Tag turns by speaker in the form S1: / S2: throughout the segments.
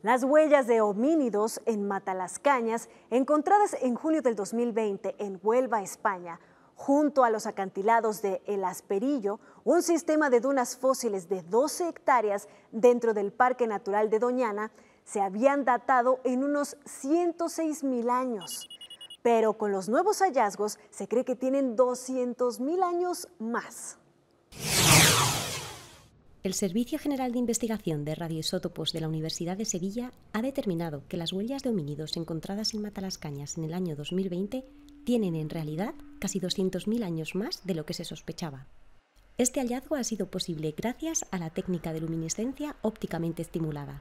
S1: Las huellas de homínidos en Matalascañas, encontradas en junio del 2020 en Huelva, España, junto a los acantilados de El Asperillo, un sistema de dunas fósiles de 12 hectáreas dentro del Parque Natural de Doñana, se habían datado en unos 106 mil años. Pero con los nuevos hallazgos se cree que tienen 200 mil años más.
S2: El Servicio General de Investigación de Radioisótopos de la Universidad de Sevilla ha determinado que las huellas de homínidos encontradas en Matalascañas en el año 2020 tienen en realidad casi 200.000 años más de lo que se sospechaba. Este hallazgo ha sido posible gracias a la técnica de luminiscencia ópticamente estimulada.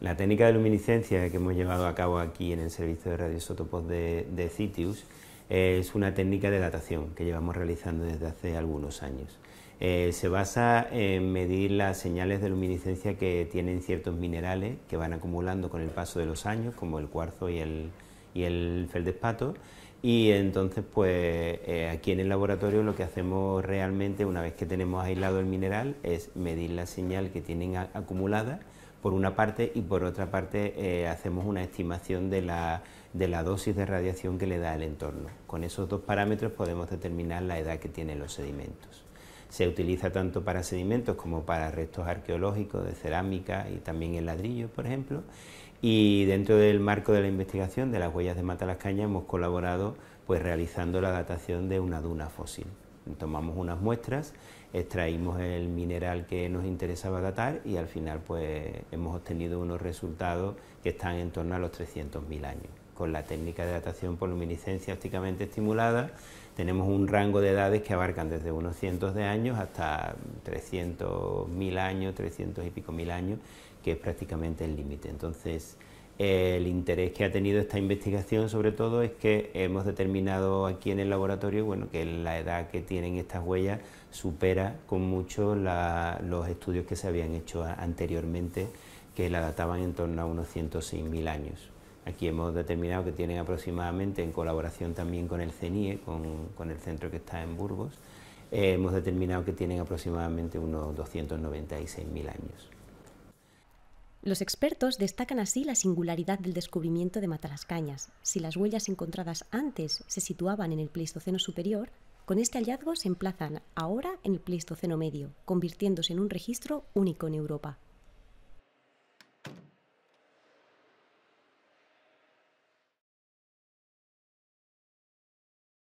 S3: La técnica de luminiscencia que hemos llevado a cabo aquí en el servicio de radioisótopos de, de Citius es una técnica de datación que llevamos realizando desde hace algunos años. Eh, se basa en medir las señales de luminiscencia que tienen ciertos minerales que van acumulando con el paso de los años, como el cuarzo y el, feldespato. Y entonces, pues eh, aquí en el laboratorio lo que hacemos realmente, una vez que tenemos aislado el mineral, es medir la señal que tienen acumulada por una parte y por otra parte eh, hacemos una estimación de la dosis de radiación que le da el entorno. Con esos dos parámetros podemos determinar la edad que tienen los sedimentos. Se utiliza tanto para sedimentos como para restos arqueológicos de cerámica y también el ladrillo, por ejemplo. Y dentro del marco de la investigación de las huellas de Matalascaña hemos colaborado pues realizando la datación de una duna fósil. Tomamos unas muestras, extraímos el mineral que nos interesaba datar y al final pues hemos obtenido unos resultados que están en torno a los 300.000 años con la técnica de datación por luminiscencia ópticamente estimulada, tenemos un rango de edades que abarcan desde unos cientos de años hasta 300.000 años, 300 y pico mil años, que es prácticamente el límite. Entonces, el interés que ha tenido esta investigación sobre todo es que hemos determinado aquí en el laboratorio bueno, que la edad que tienen estas huellas supera con mucho los estudios que se habían hecho anteriormente, que la databan en torno a unos 106.000 años. Aquí hemos determinado que tienen aproximadamente, en colaboración también con el CENIE, con, el centro que está en Burgos, eh, hemos determinado que tienen aproximadamente unos 296.000 años.
S2: Los expertos destacan así la singularidad del descubrimiento de Matalascañas. Si las huellas encontradas antes se situaban en el Pleistoceno superior, con este hallazgo se emplazan ahora en el Pleistoceno medio, convirtiéndose en un registro único en Europa.